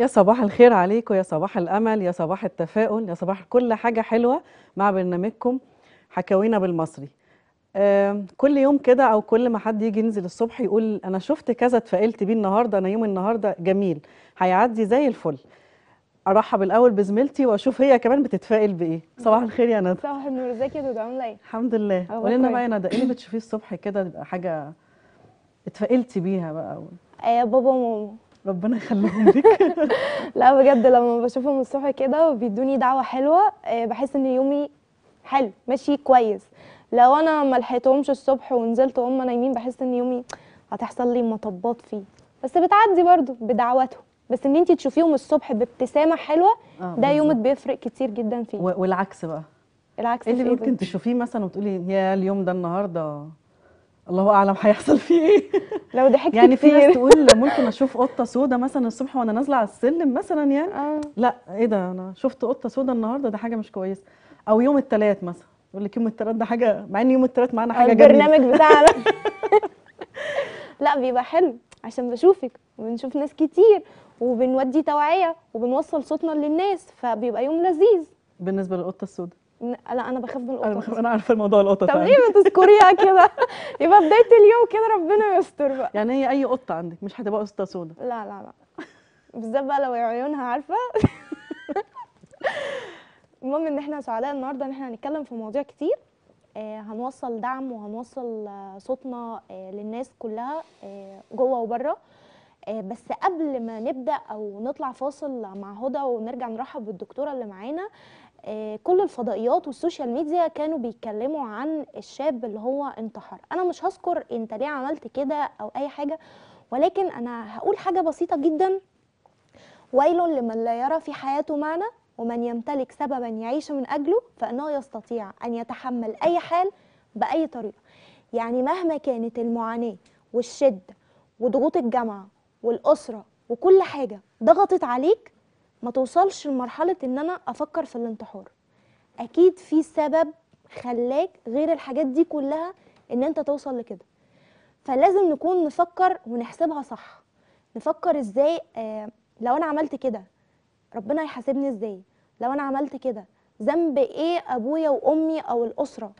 يا صباح الخير عليكم يا صباح الامل يا صباح التفاؤل يا صباح كل حاجه حلوه مع برنامجكم حكاوينا بالمصري آه كل يوم كده او كل ما حد يجي ينزل الصبح يقول انا شفت كذا اتفائلت بيه النهارده انا يوم النهارده جميل هيعدي زي الفل ارحب الاول بزميلتي واشوف هي كمان بتتفائل بايه صباح الخير يا ندى صباح النور ازيك يا دودا عامله ايه الحمد لله قولي لنا بقى يا ندى ايه اللي بتشوفيه الصبح كده تبقى حاجه اتفائلتي بيها بقى آه بابا وماما ربنا يخليهم لك لا بجد لما بشوفهم الصبح كده وبيدوني دعوه حلوه آه، بحس ان يومي حلو ماشي كويس لو انا ما لحقتهمش الصبح ونزلت وهم نايمين بحس ان يومي هتحصل لي مطبات فيه بس بتعدي برضو بدعواتهم بس ان انت تشوفيهم الصبح بابتسامه حلوه آه ده يومك بيفرق كتير جدا فيه والعكس بقى العكس إيه اللي ممكن تشوفيه مثلا وتقولي يا اليوم ده النهارده الله اعلم هيحصل فيه ايه لو ضحكت يعني في ناس تقول ممكن اشوف قطه سودا مثلا الصبح وانا نازله على السلم مثلا يعني آه. لا ايه ده انا شفت قطه سودا النهارده ده حاجه مش كويسه او يوم الثلاث مثلا يقول لك يوم الثلاث ده حاجه مع ان يوم الثلاث معانا حاجه جميله البرنامج بتاعنا لا بيبقى حلو عشان بشوفك وبنشوف ناس كتير وبنودي توعيه وبنوصل صوتنا للناس فبيبقى يوم لذيذ بالنسبه للقطه السوداء لا انا بخاف من القطط انا بخاف انا عارفه الموضوع القطط طب يعني. ليه بتذكريها كده يبقى بدايه اليوم كده ربنا يستر بقى يعني هي اي قطه عندك مش هتبقى قطه سودا لا لا لا بالذات بقى لو عيونها عارفه المهم ان احنا سعداء النهارده ان احنا هنتكلم في مواضيع كتير آه، هنوصل دعم وهنوصل آه، صوتنا آه، للناس كلها جوه وبره بس قبل ما نبدا او نطلع فاصل مع هدى ونرجع نرحب بالدكتوره اللي معانا آه، كل الفضائيات والسوشيال ميديا كانوا بيتكلموا عن الشاب اللي هو انتحر انا مش هذكر انت ليه عملت كده او اي حاجه ولكن انا هقول حاجه بسيطه جدا ويل لمن لا يرى في حياته معنى ومن يمتلك سببا يعيش من اجله فانه يستطيع ان يتحمل اي حال باي طريقه يعني مهما كانت المعاناه والشده وضغوط الجامعه والاسره وكل حاجه ضغطت عليك ما توصلش لمرحله ان انا افكر في الانتحار اكيد في سبب خلاك غير الحاجات دي كلها ان انت توصل لكده فلازم نكون نفكر ونحسبها صح نفكر ازاي آه، لو انا عملت كده ربنا هيحاسبني ازاي لو انا عملت كده ذنب ايه ابويا وامي او الاسره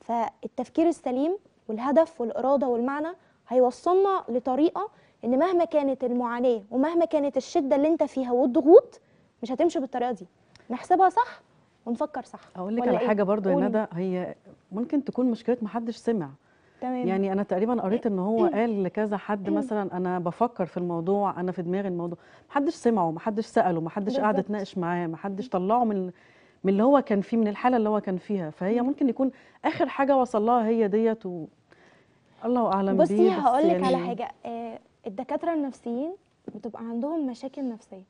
فالتفكير السليم والهدف والاراده والمعنى هيوصلنا لطريقه ان مهما كانت المعاناه ومهما كانت الشده اللي انت فيها والضغوط مش هتمشي بالطريقه دي نحسبها صح ونفكر صح اقول لك على إيه؟ حاجه برضو يا ندى هي ممكن تكون مشكله محدش سمع تمام. يعني انا تقريبا قريت ان هو قال لكذا حد مثلا انا بفكر في الموضوع انا في دماغي الموضوع محدش سمعه محدش ساله محدش قعد اتناقش معاه محدش طلعه من من اللي هو كان فيه من الحاله اللي هو كان فيها فهي ممكن يكون اخر حاجه وصل لها هي ديت و... الله اعلم بيه بصي هقول لك يعني... على حاجه آه، الدكاترة النفسيين بتبقى عندهم مشاكل نفسية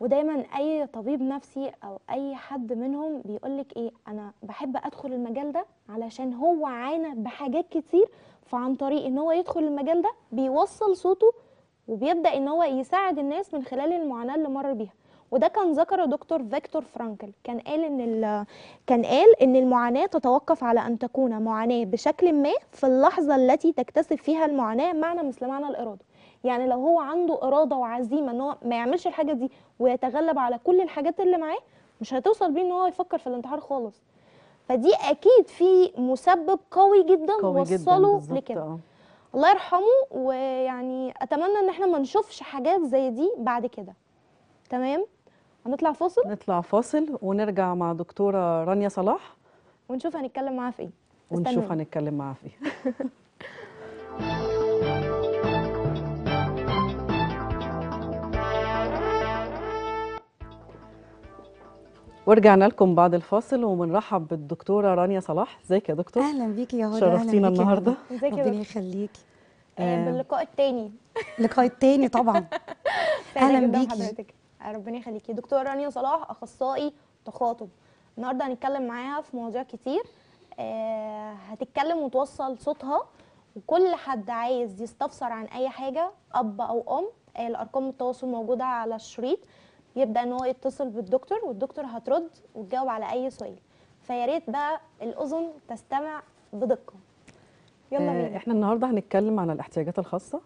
ودايما اي طبيب نفسي او اي حد منهم بيقولك ايه انا بحب ادخل المجال ده علشان هو عانى بحاجات كتير فعن طريق ان هو يدخل المجال ده بيوصل صوته وبيبدا ان هو يساعد الناس من خلال المعاناه اللي مر بيها وده كان ذكره دكتور فيكتور فرانكل كان قال ان كان قال ان المعاناه تتوقف على ان تكون معاناه بشكل ما في اللحظه التي تكتسب فيها المعاناه معنى مثل معنى الاراده يعني لو هو عنده اراده وعزيمه ان هو ما يعملش الحاجه دي ويتغلب على كل الحاجات اللي معاه مش هتوصل بيه ان هو يفكر في الانتحار خالص فدي اكيد في مسبب قوي جدا قوي وصله لكده آه. الله يرحمه ويعني اتمنى ان احنا ما نشوفش حاجات زي دي بعد كده تمام هنطلع فاصل نطلع فاصل ونرجع مع دكتوره رانيا صلاح ونشوف هنتكلم معاها في ايه ونشوف هنتكلم معاها في ايه ورجعنا لكم بعد الفاصل وبنرحب بالدكتوره رانيا صلاح ازيك يا دكتور اهلا بيكي يا هدى شرفتينا النهارده ازيك ربنا يخليكي آه. باللقاء الثاني اللقاء الثاني طبعا اهلا بيكي آه، ربنا يخليكي دكتوره رانيا صلاح اخصائي تخاطب النهارده هنتكلم معاها في مواضيع كتير آه هتتكلم وتوصل صوتها وكل حد عايز يستفسر عن اي حاجه اب او ام آه، الارقام التواصل موجوده على الشريط يبدا ان هو يتصل بالدكتور والدكتور هترد وتجاوب على اي سؤال فيا ريت بقى الاذن تستمع بدقه يلا آه، بينا احنا النهارده هنتكلم على الاحتياجات الخاصه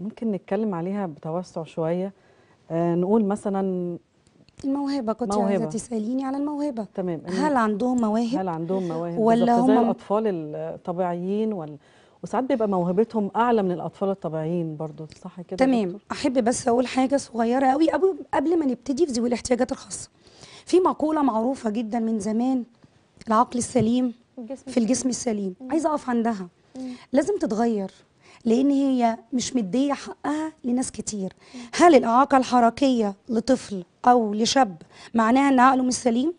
ممكن نتكلم عليها بتوسع شويه آه، نقول مثلا الموهبة كنت عايزة تسأليني على الموهبة تمام هل عندهم مواهب؟ هل عندهم مواهب؟ ولا هم زي الأطفال الطبيعيين ولا وساعات بيبقى موهبتهم اعلى من الاطفال الطبيعيين برضو صح كده تمام دكتور؟ احب بس اقول حاجه صغيره قوي قبل ما نبتدي في ذوي الاحتياجات الخاصه في مقوله معروفه جدا من زمان العقل السليم الجسم في الجسم السليم عايزه اقف عندها مم. لازم تتغير لان هي مش مديه حقها لناس كتير مم. هل الاعاقه الحركيه لطفل او لشاب معناها ان عقله مش سليم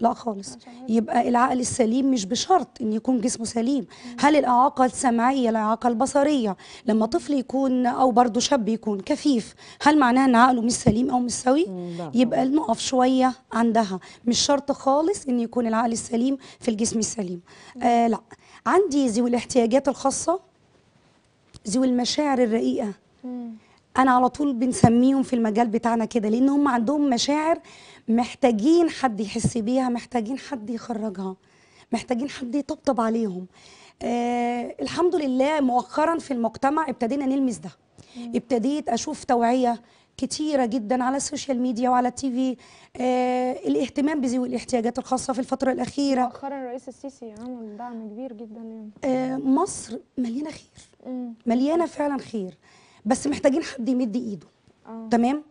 لا خالص يبقى العقل السليم مش بشرط ان يكون جسمه سليم هل الاعاقه السمعيه الاعاقه البصريه لما طفل يكون او برضه شاب يكون كفيف هل معناها ان عقله مش سليم او مش سوي يبقى نقف شويه عندها مش شرط خالص ان يكون العقل السليم في الجسم السليم آه لا عندي ذوي الاحتياجات الخاصه ذوي المشاعر الرقيقه انا على طول بنسميهم في المجال بتاعنا كده لان هم عندهم مشاعر محتاجين حد يحس بيها محتاجين حد يخرجها محتاجين حد يطبطب عليهم آه الحمد لله مؤخرا في المجتمع ابتدينا نلمس ده ابتديت اشوف توعيه كتيره جدا على السوشيال ميديا وعلى التي في آه الاهتمام بذوي الاحتياجات الخاصه في الفتره الاخيره مؤخرا الرئيس السيسي عمل دعم كبير جدا يعني. آه مصر مليانه خير مم. مليانه فعلا خير بس محتاجين حد يمد ايده أوه. تمام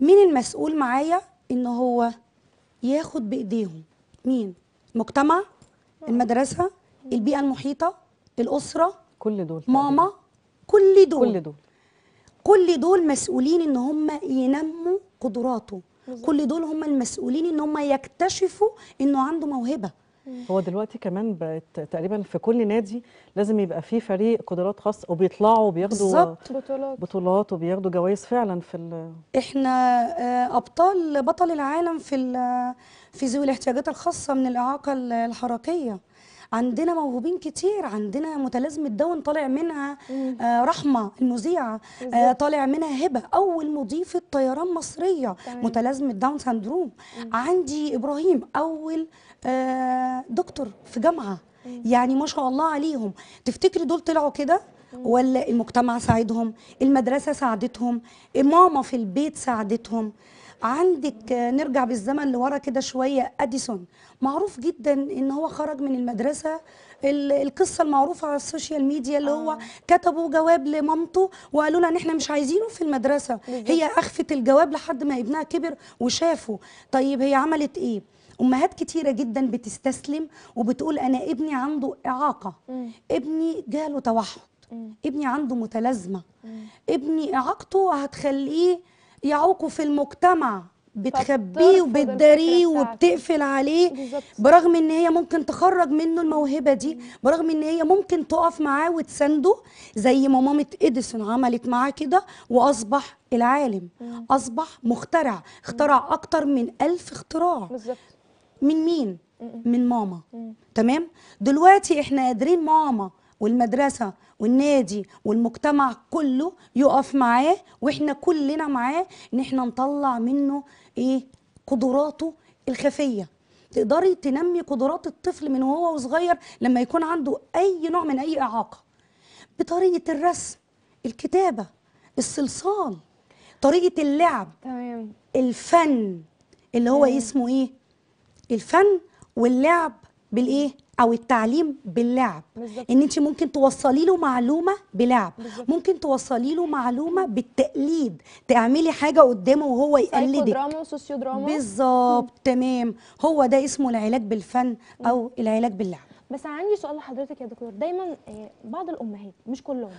مين المسؤول معايا ان هو ياخد بايديهم مين المجتمع أوه. المدرسه البيئه المحيطه الاسره كل دول ماما كل دول كل دول كل دول مسؤولين ان هم ينموا قدراته كل دول هم المسؤولين ان هم يكتشفوا انه عنده موهبه هو دلوقتي كمان بقت تقريبا في كل نادي لازم يبقى فيه فريق قدرات خاصه وبيطلعوا وبياخدوا بطولات بطولات وبياخدوا جوائز فعلا في ال... احنا آه، ابطال بطل العالم في في ذوي الاحتياجات الخاصه من الاعاقه الحركيه عندنا موهوبين كتير عندنا متلازمه داون طالع منها آه رحمه المذيعه آه طالع منها هبه اول مضيفه طيران مصريه متلازمه داون سندروم عندي ابراهيم اول آه، دكتور في جامعه يعني ما شاء الله عليهم تفتكري دول طلعوا كده ولا المجتمع ساعدهم المدرسه ساعدتهم ماما في البيت ساعدتهم عندك نرجع بالزمن لورا كده شويه اديسون معروف جدا ان هو خرج من المدرسه القصه المعروفه على السوشيال ميديا اللي آه. هو كتبوا جواب لمامته وقالوا لها ان احنا مش عايزينه في المدرسه هي اخفت الجواب لحد ما ابنها كبر وشافه طيب هي عملت ايه امهات كتيره جدا بتستسلم وبتقول انا ابني عنده اعاقه مم. ابني جاله توحد مم. ابني عنده متلازمه مم. ابني اعاقته هتخليه يعوقه في المجتمع بتخبيه وبتداريه وبتقفل عليه بالزبط. برغم ان هي ممكن تخرج منه الموهبه دي برغم ان هي ممكن تقف معاه وتسنده زي ما مامه اديسون عملت معاه كده واصبح العالم مم. اصبح مخترع اخترع اكتر من ألف اختراع بالزبط. من مين من ماما تمام دلوقتي احنا قادرين ماما والمدرسه والنادي والمجتمع كله يقف معاه واحنا كلنا معاه ان احنا نطلع منه ايه قدراته الخفيه تقدري تنمي قدرات الطفل من وهو صغير لما يكون عنده اي نوع من اي اعاقه بطريقه الرسم الكتابه الصلصال طريقه اللعب تمام الفن اللي هو مم. اسمه ايه الفن واللعب بالايه او التعليم باللعب بالزبط. ان انت ممكن توصلي له معلومه بلعب بالزبط. ممكن توصلي له معلومه بالتقليد تعملي حاجه قدامه وهو يقلدك دراما وسوسيو دراما بالظبط تمام هو ده اسمه العلاج بالفن او مم. العلاج باللعب بس عندي سؤال لحضرتك يا دكتور دايما آه، بعض الامهات مش كلهم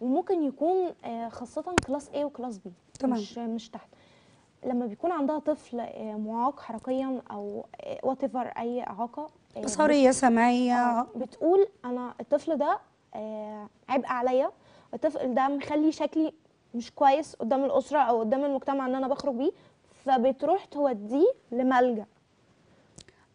وممكن يكون آه، خاصه كلاس A وكلاس B تمام. مش مش تحت لما بيكون عندها طفل آه، معاق حركيا او وات آه، اي اعاقه بصريه آه، سمعيه بتقول انا الطفل ده عبء عليا الطفل ده مخلي شكلي مش كويس قدام الاسره او قدام المجتمع ان انا بخرج بيه فبتروح توديه لملجا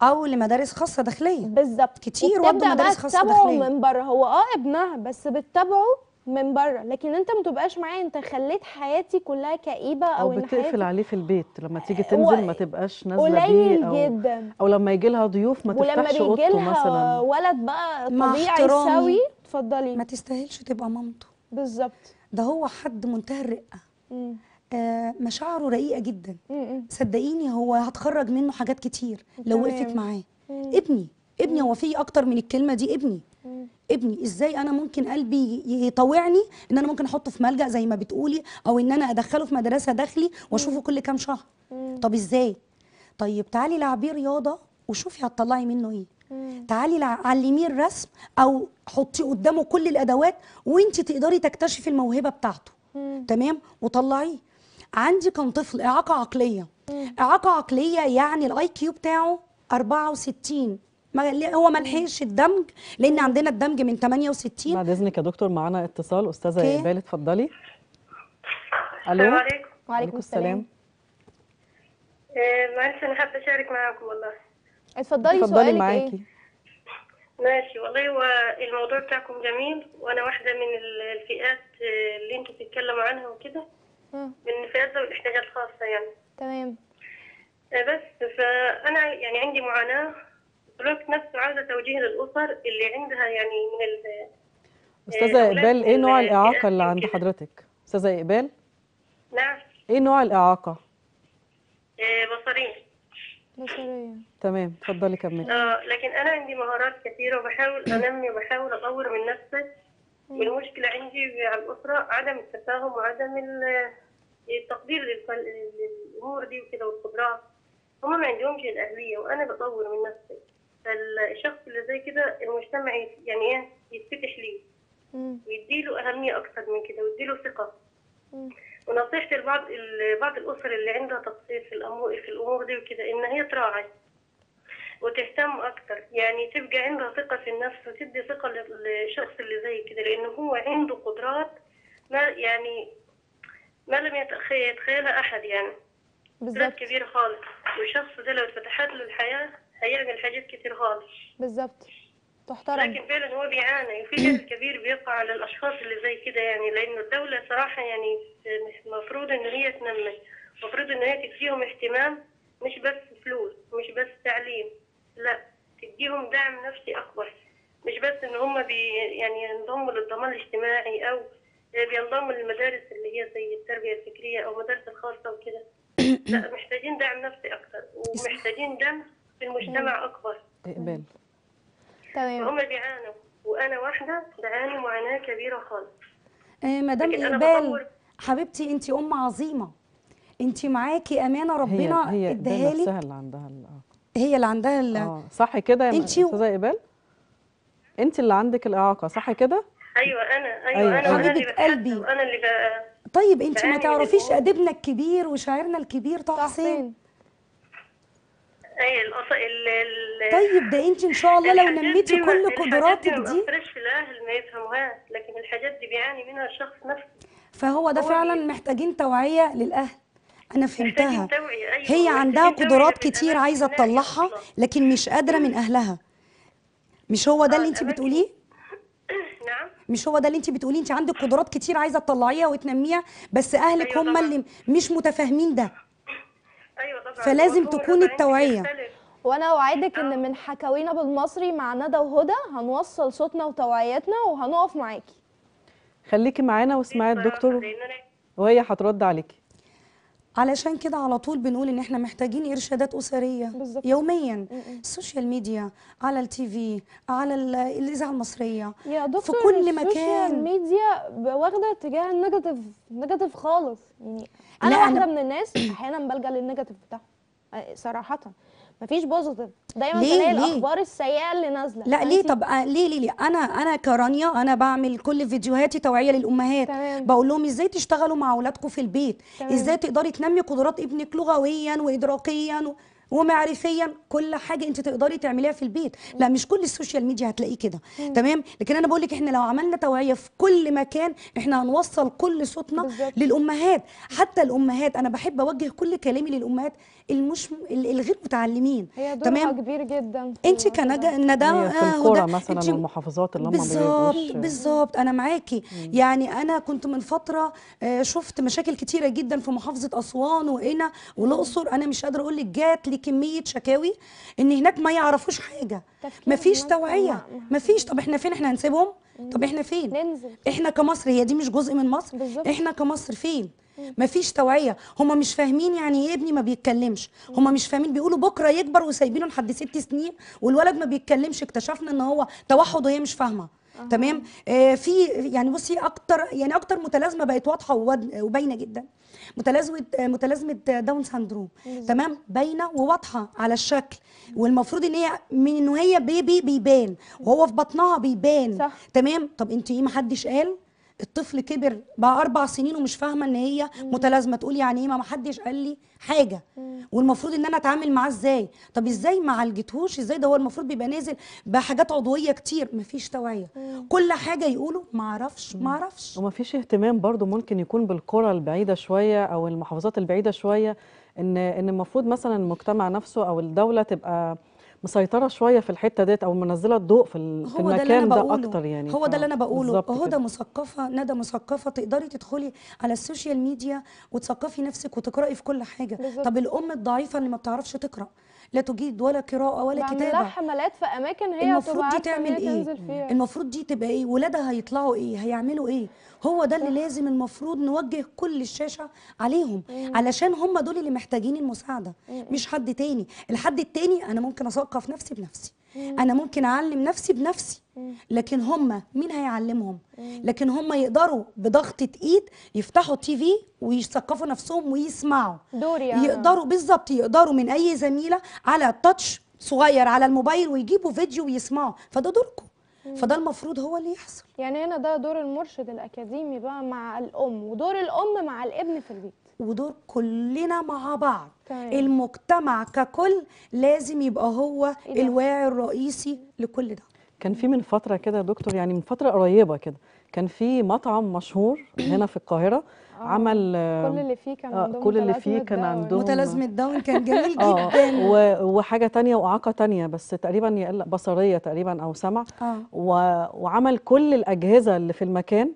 او لمدارس خاصه داخليه بالظبط كتير ودوا مدارس خاصه داخليه من بره هو اه ابنها بس بتتابعه من بره لكن انت ما تبقاش معايا انت خليت حياتي كلها كئيبه او, أو ان بتقفل عليه في البيت لما تيجي أه، تنزل ما تبقاش نازله بيه او جدا او لما يجي لها ضيوف ما تفتحش اوضته مثلا ولد بقى طبيعي سوي اتفضلي ما تستاهلش تبقى مامته بالظبط ده هو حد منتهى الرقه آه مشاعره رقيقه جدا مم. صدقيني هو هتخرج منه حاجات كتير لو وقفت معاه ابني ابني هو في اكتر من الكلمه دي ابني ابني ازاي انا ممكن قلبي يطوعني ان انا ممكن احطه في ملجا زي ما بتقولي او ان انا ادخله في مدرسه داخلي واشوفه كل كام شهر طب ازاي طيب تعالي لعبيه رياضه وشوفي هتطلعي منه ايه تعالي علميه الرسم او حطي قدامه كل الادوات وانت تقدري تكتشفي الموهبه بتاعته تمام وطلعيه عندي كان طفل اعاقه عقليه اعاقه عقليه يعني الاي كيو بتاعه 64 ما هو ما لحقش الدمج لان عندنا الدمج من 68 بعد اذنك يا دكتور معانا اتصال استاذه اقبال اتفضلي الو السلام عليكم وعليكم السلام إيه، معلش انا حابه اشارك معاكم والله اتفضلي اتفضلي إيه؟ معاكي ايه؟ ماشي والله هو الموضوع بتاعكم جميل وانا واحده من الفئات اللي انتوا بتتكلموا عنها وكده من الفئات ذوي الاحتياجات الخاصه يعني تمام إيه بس فانا يعني عندي معاناه الوقت نفسه عاوزه توجيه للاسر اللي عندها يعني من ال استاذه اقبال ايه نوع الاعاقه اللي عند حضرتك استاذه اقبال نعم ايه نوع الاعاقه إيه بصريه بصريه تمام اتفضلي كملي اه لكن انا عندي مهارات كثيره وبحاول انمي وبحاول اطور من نفسي والمشكله عندي على الاسره عدم التفاهم وعدم التقدير للامور دي وكده والقدرات هم ما عندهمش الاهليه وانا بطور من نفسي فالشخص اللي زي كده المجتمع يعني ايه يتفتح ليه ويديله اهميه اكثر من كده ويديله ثقه ونصيحتي لبعض بعض الاسر اللي عندها تقصير في الامور في الامور دي وكده ان هي تراعي وتهتم اكثر يعني تبقى عندها ثقه في النفس وتدي ثقه للشخص اللي زي كده لان هو عنده قدرات ما يعني ما لم يتخيلها احد يعني بالظبط كبيره خالص والشخص ده لو اتفتحت له الحياه هيعمل حاجات كتير خالص بالظبط تحترم لكن فعلا هو بيعاني وفي جزء كبير بيقع على الاشخاص اللي زي كده يعني لان الدوله صراحه يعني المفروض آه، ان هي تنمي المفروض ان هي تديهم اهتمام مش بس فلوس مش بس تعليم لا تديهم دعم نفسي اكبر مش بس ان هم بي يعني ينضموا للضمان الاجتماعي او آه، بينضموا للمدارس اللي هي زي التربيه الفكريه او المدارس الخاصه وكده لا محتاجين دعم نفسي اكتر ومحتاجين دعم في المجتمع اكبر اقبال تمام هم بيعانوا وانا واحده بعاني معاناه كبيره خالص ايه مدام اقبال حبيبتي انت ام عظيمه انت معاكي امانه ربنا هي آه. هي اللي عندها هي اللي عندها اللي اه صح كده يا استاذه اقبال انت اللي عندك الاعاقه صح كده ايوه انا ايوه, أيوة. انا حبيبه قلبي وانا اللي بقى طيب انت ما تعرفيش ادبنا الكبير وشاعرنا الكبير طه حسين الكفايه طيب ده انت ان شاء الله لو نميتي كل قدراتك دي الحاجات دي في الاهل ما يفهموهاش لكن الحاجات دي بيعاني منها الشخص نفسه فهو ده فعلا محتاجين توعيه للاهل انا فهمتها أيوة، هي عندها قدرات كتير عايزه تطلعها لكن مش قادره من اهلها مش هو ده اللي انت بتقوليه نعم مش هو ده اللي انت بتقوليه انت عندك قدرات كتير عايزه تطلعيها وتنميها بس اهلك أيوة هم اللي مش متفاهمين ده أيوة فلازم تكون التوعية وانا اوعدك ان آه. من حكاوينا بالمصري مع ندى وهدى هنوصل صوتنا وتوعيتنا وهنقف معاكي خليكي معانا واسمعي الدكتور وهي هترد عليكي علشان كده على طول بنقول ان احنا محتاجين ارشادات اسريه بالزبط. يوميا السوشيال ميديا على التي في على الاذاعه المصريه يا دكتور في كل مكان السوشيال ميديا واخده اتجاه النيجاتيف نيجاتيف خالص يعني انا واحده من الناس احيانا بلجا للنيجاتيف بتاعهم آه، صراحه مفيش بوزيتيف دايما تلاقي الاخبار السيئه اللي نازله لا ليه طب أه ليه ليه ليه انا انا كرانيا انا بعمل كل فيديوهاتي توعيه للامهات تمام. بقول لهم ازاي تشتغلوا مع اولادكم في البيت تمام. ازاي تقدري تنمي قدرات ابنك لغويا وادراكيا و... ومعرفيا كل حاجه انت تقدري تعمليها في البيت لا مش كل السوشيال ميديا هتلاقيه كده تمام لكن انا بقول لك احنا لو عملنا توعيه في كل مكان احنا هنوصل كل صوتنا للامهات حتى الامهات انا بحب اوجه كل كلامي للامهات المش الغير متعلمين هي دورها تمام كبير جدا انت كنجا ندى في آه، الكوره مثلا انت... والمحافظات اللي هم بالظبط بالظبط انا معاكي يعني انا كنت من فتره آه، شفت مشاكل كتيره جدا في محافظه اسوان وهنا والاقصر انا مش قادره اقول لك جات لي كميه شكاوي ان هناك ما يعرفوش حاجه مفيش توعيه نعم، نعم. مفيش طب احنا فين احنا هنسيبهم طب احنا فين ننزل. احنا كمصر هي دي مش جزء من مصر بالزبط. احنا كمصر فين مفيش توعيه هم مش فاهمين يعني ايه ابني ما بيتكلمش هم مش فاهمين بيقولوا بكره يكبر وسايبينه لحد ست سنين والولد ما بيتكلمش اكتشفنا ان هو توحد وهي مش فاهمه تمام آه في يعني بصي اكتر يعني اكتر متلازمه بقت واضحه وباينه جدا متلازمه آه، متلازمه داون آه، سندروم تمام باينه وواضحه على الشكل والمفروض ان هي من انه هي بيبي بيبان وهو في بطنها بيبان صح. تمام طب انت ايه ما حدش قال الطفل كبر بقى اربع سنين ومش فاهمه ان هي متلازمه تقول يعني ايه ما حدش قال لي حاجه والمفروض ان انا اتعامل معاه ازاي طب ازاي ما عالجتهوش ازاي ده هو المفروض بيبقى نازل بحاجات عضويه كتير مفيش توعيه كل حاجه يقولوا ما اعرفش ما اعرفش ومفيش اهتمام برضو ممكن يكون بالقرى البعيده شويه او المحافظات البعيده شويه ان ان المفروض مثلا المجتمع نفسه او الدوله تبقى مسيطره شويه في الحته ديت او منزله الضوء في, المكان ده, ده اكتر يعني هو ده اللي انا آه، بقوله هدى مثقفه ندى مثقفه تقدري تدخلي على السوشيال ميديا وتثقفي نفسك وتقراي في كل حاجه بالزبط. طب الام الضعيفه اللي ما بتعرفش تقرا لا تجيد ولا قراءه ولا يعني كتابه بعملها حملات في اماكن هي المفروض دي تعمل ايه المفروض دي تبقى ايه ولادها هيطلعوا ايه هيعملوا ايه هو ده اللي لازم المفروض نوجه كل الشاشه عليهم علشان هم دول اللي محتاجين المساعده مش حد تاني الحد التاني انا ممكن اثقف نفسي بنفسي انا ممكن اعلم نفسي بنفسي لكن هم مين هيعلمهم لكن هم يقدروا بضغطة ايد يفتحوا تي في ويثقفوا نفسهم ويسمعوا دوري يقدروا بالظبط يقدروا من اي زميلة على تاتش صغير على الموبايل ويجيبوا فيديو ويسمعوا فده دوركم فده المفروض هو اللي يحصل يعني هنا ده دور المرشد الاكاديمي بقى مع الام ودور الام مع الابن في البيت ودور كلنا مع بعض طيب. المجتمع ككل لازم يبقى هو إيه الواعي الرئيسي لكل ده كان في من فتره كده يا دكتور يعني من فتره قريبه كده كان في مطعم مشهور هنا في القاهره آه. عمل كل اللي فيه كان آه، عندهم كل اللي فيه كان عندهم متلازمه داون كان جميل آه، جدا وحاجه تانية واعاقه تانية بس تقريبا بصريه تقريبا او سمع وعمل كل الاجهزه اللي في المكان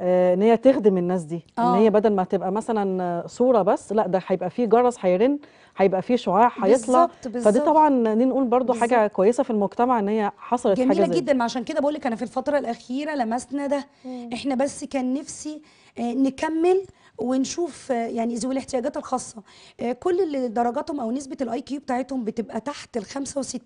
آه، ان هي تخدم الناس دي أوه. ان آه. هي بدل ما تبقى مثلا صوره بس لا ده هيبقى فيه جرس هيرن هيبقى فيه شعاع هيطلع فدي طبعا نقول برضو بالزبط. حاجه كويسه في المجتمع ان هي حصلت جميلة حاجه جميله جدا ما عشان كده بقول لك انا في الفتره الاخيره لمسنا ده مم. احنا بس كان نفسي آه، نكمل ونشوف يعني ذوي الاحتياجات الخاصه كل اللي درجاتهم او نسبه الاي كيو بتاعتهم بتبقى تحت ال 65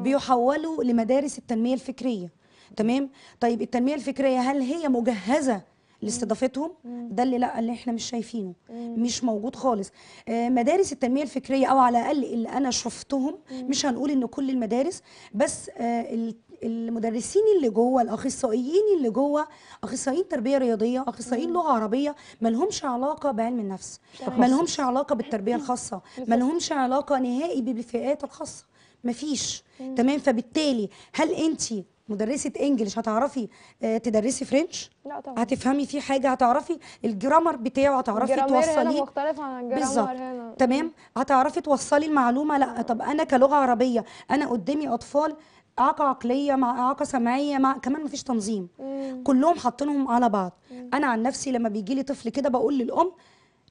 بيحولوا لمدارس التنميه الفكريه تمام طيب التنميه الفكريه هل هي مجهزه لاستضافتهم ده اللي لا اللي احنا مش شايفينه مش موجود خالص آه، مدارس التنميه الفكريه او على الاقل اللي انا شفتهم مش هنقول ان كل المدارس بس آه، المدرسين اللي جوه الاخصائيين اللي جوه اخصائيين تربيه رياضيه اخصائيين لغه عربيه ما لهمش علاقه بعلم النفس ما لهمش علاقه بالتربيه الخاصه ما لهمش علاقه نهائي بالفئات الخاصه مفيش تمام فبالتالي هل انت مدرسه انجلش هتعرفي آه، تدرسي فرنش لا طبعا هتفهمي فيه حاجه هتعرفي الجرامر بتاعه هتعرفي توصليه هنا مختلف عن الجرامر هنا تمام هتعرفي توصلي المعلومه لا طب انا كلغه عربيه انا قدامي اطفال اعاقه عقليه مع اعاقه سمعيه مع كمان مفيش تنظيم مم. كلهم حاطينهم على بعض مم. انا عن نفسي لما بيجي لي طفل كده بقول للام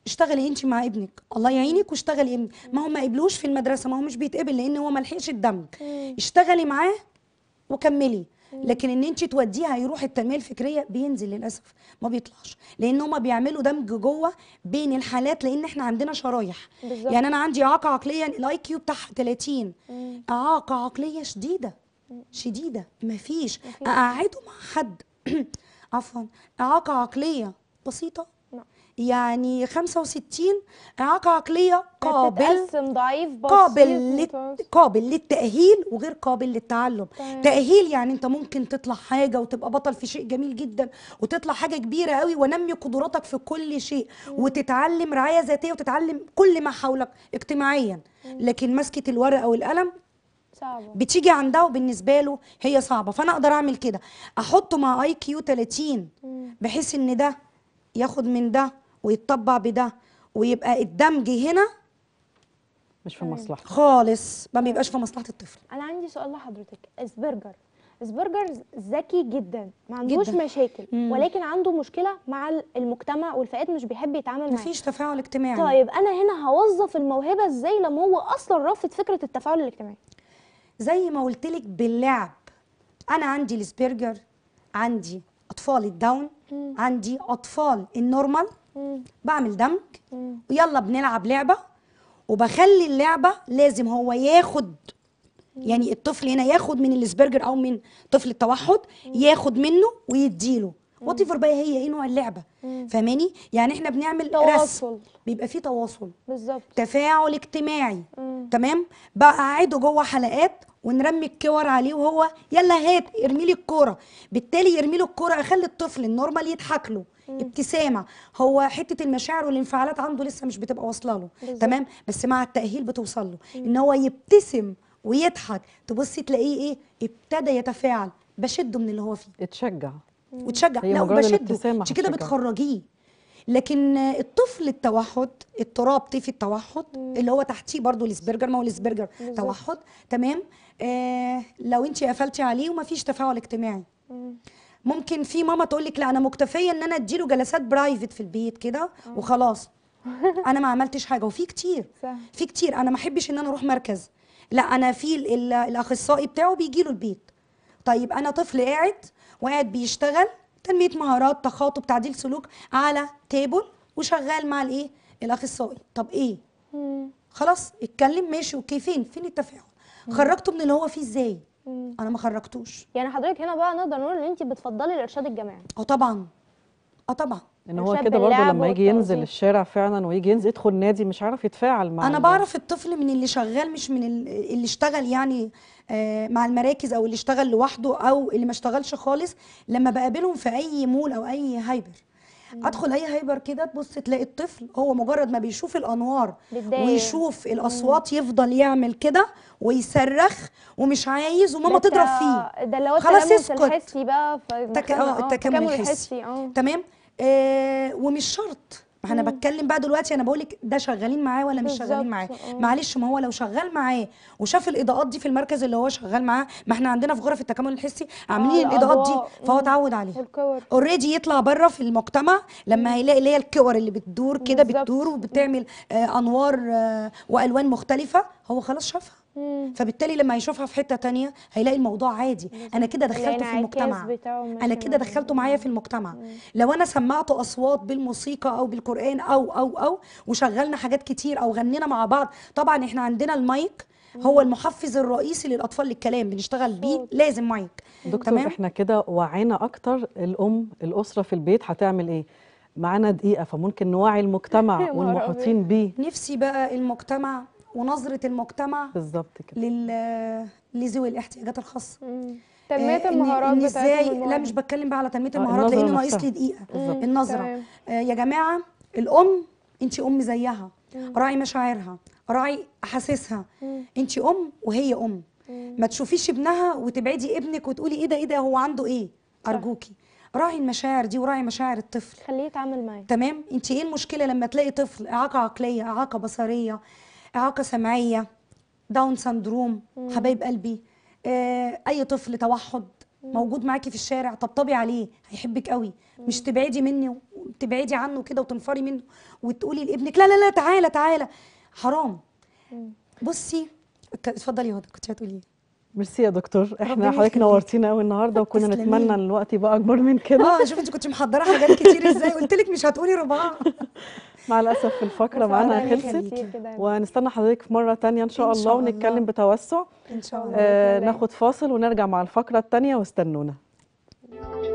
اشتغلي انت مع ابنك الله يعينك واشتغلي ما هو ما قبلوش في المدرسه ما هو مش بيتقبل لان هو ما لحقش الدمج اشتغلي معاه وكملي لكن ان انت توديها يروح التنميه الفكريه بينزل للاسف ما بيطلعش لان هم بيعملوا دمج جوه بين الحالات لان احنا عندنا شرايح يعني انا عندي اعاقه عقليه الاي كيو بتاعها 30 اعاقه عقليه شديده شديده ما فيش اقعده مع حد عفوا اعاقه عقليه بسيطه يعني 65 إعاقة عقلية قابل ضعيف قابل لت... قابل للتأهيل وغير قابل للتعلم طيب. تأهيل يعني أنت ممكن تطلع حاجة وتبقى بطل في شيء جميل جدا وتطلع حاجة كبيرة قوي ونمي قدراتك في كل شيء مم. وتتعلم رعاية ذاتية وتتعلم كل ما حولك اجتماعيا مم. لكن مسكة الورقة والقلم صعبة. بتيجي عندها وبالنسبه له هي صعبه فانا اقدر اعمل كده احطه مع اي كيو 30 بحيث ان ده ياخد من ده ويتطبع بده ويبقى الدمج هنا مش في مصلحه خالص ما بيبقاش في مصلحه الطفل انا عندي سؤال لحضرتك اسبرجر اسبرجر ذكي جدا ما عندوش جداً. مشاكل مم. ولكن عنده مشكله مع المجتمع والفئات مش بيحب يتعامل معاه مفيش تفاعل اجتماعي طيب انا هنا هوظف الموهبه ازاي لما هو اصلا رافض فكره التفاعل الاجتماعي زي ما قلت لك باللعب انا عندي الاسبرجر عندي اطفال الداون مم. عندي اطفال النورمال بعمل دمج ويلا بنلعب لعبه وبخلي اللعبه لازم هو ياخد يعني الطفل هنا ياخد من الاسبرجر او من طفل التوحد ياخد منه ويديله وطيفر بقى هي ايه نوع اللعبه فهماني يعني احنا بنعمل تواصل. رسم بيبقى فيه تواصل بالظبط تفاعل اجتماعي مم. تمام بقعده جوه حلقات ونرمي الكور عليه وهو يلا هات ارمي لي الكوره بالتالي يرمي له الكوره اخلي الطفل النورمال يضحك له ابتسامه هو حته المشاعر والانفعالات عنده لسه مش بتبقى واصله له بالزبط. تمام بس مع التاهيل بتوصل له ان هو يبتسم ويضحك تبصي تلاقيه ايه ابتدى يتفاعل بشده من اللي هو فيه اتشجع وتشجع لا وبشده عشان كده بتخرجيه لكن الطفل التوحد اضطراب طيف التوحد مم. اللي هو تحتيه برضو الاسبرجر ما هو الاسبرجر توحد تمام آه لو انت قفلتي عليه ومفيش تفاعل اجتماعي مم. ممكن في ماما تقول لك لا انا مكتفيه ان انا اديله جلسات برايفت في البيت كده آه. وخلاص انا ما عملتش حاجه وفي كتير في كتير انا ما احبش ان انا اروح مركز لا انا في الاخصائي بتاعه بيجي له البيت طيب انا طفل قاعد وقاعد بيشتغل تنميه مهارات تخاطب تعديل سلوك على تيبل وشغال مع الايه الاخصائي طب ايه خلاص اتكلم ماشي اوكي فين فين التفاعل خرجته من اللي هو فيه ازاي مم. انا ما خرجتوش يعني حضرتك هنا بقى نقدر نقول ان انت بتفضلي الارشاد الجماعي اه طبعا اه طبعا ان هو كده برضه لما يجي ينزل الشارع فعلا ويجي ينزل يدخل نادي مش عارف يتفاعل مع انا بعرف الطفل من اللي شغال مش من اللي اشتغل يعني آه، مع المراكز او اللي اشتغل لوحده او اللي ما اشتغلش خالص لما بقابلهم في اي مول او اي هايبر ادخل اي هايبر كده تبص تلاقي الطفل هو مجرد ما بيشوف الانوار بالداية. ويشوف الاصوات مم. يفضل يعمل كده ويصرخ ومش عايز وماما تضرب فيه ده اللي هو خلاص اسكت الحسي بقى التك... آه، آه، التكامل الحسي آه. تمام آه ومش شرط ما انا بتكلم بقى دلوقتي انا بقول لك ده شغالين معاه ولا مش شغالين معاه اه. معلش ما هو لو شغال معاه وشاف الاضاءات دي في المركز اللي هو شغال معاه ما احنا عندنا في غرف التكامل الحسي عاملين آه الاضاءات دي فهو اتعود عليها اوريدي يطلع بره في المجتمع لما هيلاقي اللي هي الكور اللي بتدور كده بتدور وبتعمل آه انوار آه والوان مختلفه هو خلاص شافها فبالتالي لما هيشوفها في حته تانية هيلاقي الموضوع عادي انا كده دخلته في المجتمع انا كده دخلته معايا في المجتمع لو انا سمعت اصوات بالموسيقى او بالقران او او او وشغلنا حاجات كتير او غنينا مع بعض طبعا احنا عندنا المايك هو المحفز الرئيسي للاطفال للكلام بنشتغل بيه لازم مايك دكتور تمام؟ احنا كده وعينا اكتر الام الاسره في البيت هتعمل ايه معانا دقيقه فممكن نوعي المجتمع والمحيطين بيه نفسي بقى المجتمع ونظره المجتمع بالظبط كده لل... لذوي الاحتياجات الخاصه تنميه آه، المهارات إن ازاي لا مش بتكلم بقى على تنميه آه، المهارات لان ناقص لي دقيقه بالزبط. النظره آه يا جماعه الام انت ام زيها مم. راعي مشاعرها راعي احاسيسها انت ام وهي ام مم. ما تشوفيش ابنها وتبعدي ابنك وتقولي ايه ده ايه ده هو عنده ايه ارجوكي راعي المشاعر دي وراعي مشاعر الطفل خليه يتعامل معاك تمام انت ايه المشكله لما تلاقي طفل اعاقه عقليه اعاقه بصريه اعاقه سمعيه داون سندروم حبايب قلبي آه، اي طفل توحد موجود معاكي في الشارع طبطبي عليه هيحبك قوي مش تبعدي مني وتبعدي عنه كده وتنفري منه وتقولي لابنك لا لا لا تعالى تعالى حرام بصي اتفضلي يا هدى كنت هتقولي ايه ميرسي يا دكتور احنا حضرتك نورتينا قوي النهارده وكنا نتمنى ان الوقت يبقى اكبر من كده اه شوف انت كنت محضره حاجات كتير ازاي قلت لك مش هتقولي رباعه مع الاسف الفقره معانا خلصت ونستنى حضرتك مره ثانيه ان شاء الله ونتكلم بتوسع ان شاء الله آه ناخد فاصل ونرجع مع الفقره الثانيه واستنونا